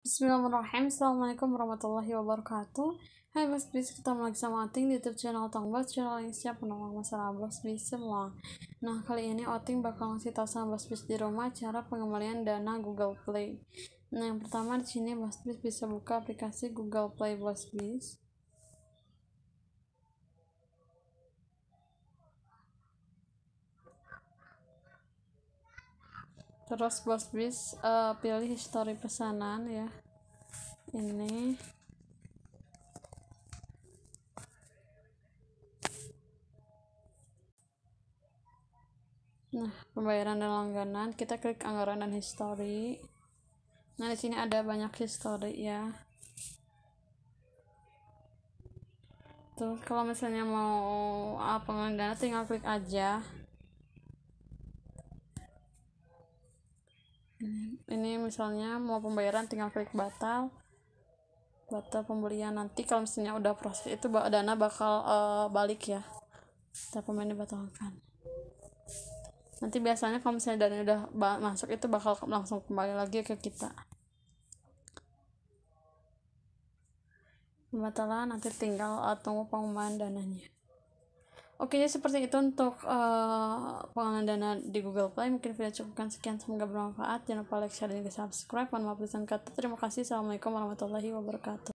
Bismillahirrahmanirrahim Assalamualaikum warahmatullahi wabarakatuh Hai Mas Bris, ketemu lagi sama Oting di YouTube channel Otang Channel yang siap menolong masalah Bas Bris semua Nah, kali ini Oting bakal ngasih tahu sama Bas Bris di rumah cara pengembalian dana Google Play Nah, yang pertama di sini Bas Bris bisa buka aplikasi Google Play Bas Bris terus bos bis uh, pilih histori pesanan ya ini nah pembayaran dan langganan kita klik anggaran dan history nah di sini ada banyak history ya terus kalau misalnya mau apa ah, eh, tinggal klik aja ini misalnya mau pembayaran tinggal klik batal batal pembelian nanti kalau misalnya udah proses itu dana bakal uh, balik ya kita pemain dibatalkan nanti biasanya kalau misalnya dana udah masuk itu bakal langsung kembali lagi ke kita pembatalan nanti tinggal uh, tunggu pengumuman dananya Oke, jadi seperti itu untuk uh, eh, pengalaman dana di Google Play. Mungkin video cukupkan sekian, semoga bermanfaat. Jangan lupa like, share, dan subscribe. Mohon maaf kata Terima kasih. Assalamualaikum warahmatullahi wabarakatuh.